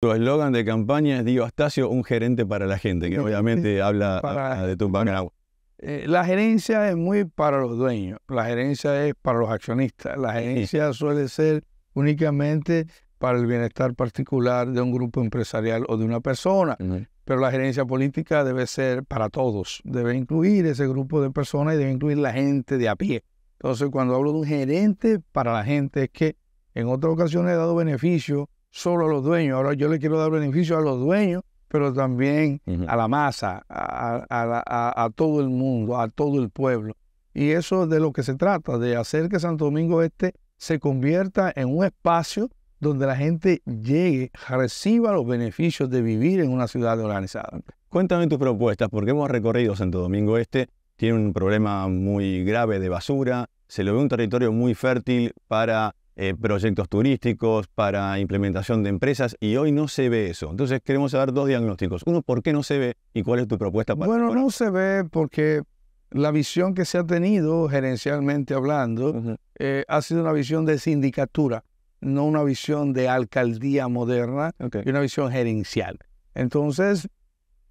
Tu eslogan de campaña es Dio Astacio, un gerente para la gente, que obviamente habla de tu background. agua. Eh, la gerencia es muy para los dueños, la gerencia es para los accionistas, la gerencia suele ser únicamente para el bienestar particular de un grupo empresarial o de una persona, pero la gerencia política debe ser para todos, debe incluir ese grupo de personas y debe incluir la gente de a pie. Entonces, cuando hablo de un gerente para la gente, es que en otras ocasiones he dado beneficio solo a los dueños. Ahora yo le quiero dar beneficio a los dueños, pero también a la masa, a, todo el mundo, a todo el pueblo. Y eso es de lo que se trata, de hacer que Santo Domingo Este se convierta en un espacio donde la gente llegue, reciba los beneficios de vivir en una ciudad organizada. Cuéntame tus propuestas, porque hemos recorrido Santo Domingo Este, tiene un problema muy grave de basura, se le ve un territorio muy fértil para eh, proyectos turísticos, para implementación de empresas, y hoy no se ve eso. Entonces queremos saber dos diagnósticos. Uno, ¿por qué no se ve y cuál es tu propuesta para Bueno, no se ve porque la visión que se ha tenido, gerencialmente hablando, eh, ha sido una visión de sindicatura, no una visión de alcaldía moderna, y una visión gerencial. Entonces,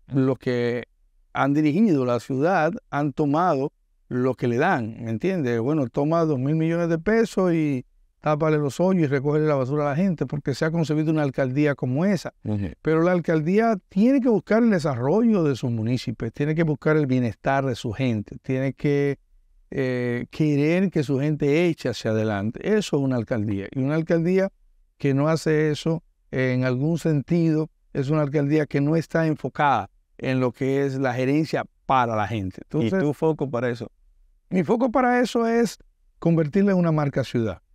los que han dirigido la ciudad han tomado lo que le dan, ¿me entiendes? Bueno, toma dos mil millones de pesos y darle los hoyos y recoger la basura a la gente, porque se ha concebido una alcaldía como esa. Pero la alcaldía tiene que buscar el desarrollo de sus municipios, tiene que buscar el bienestar de su gente, tiene que eh, querer que su gente eche hacia adelante. Eso es una alcaldía. Y una alcaldía que no hace eso, en algún sentido, es una alcaldía que no está enfocada en lo que es la gerencia para la gente. ¿Y tu foco para eso? Mi foco para eso es convertirla en una marca ciudad.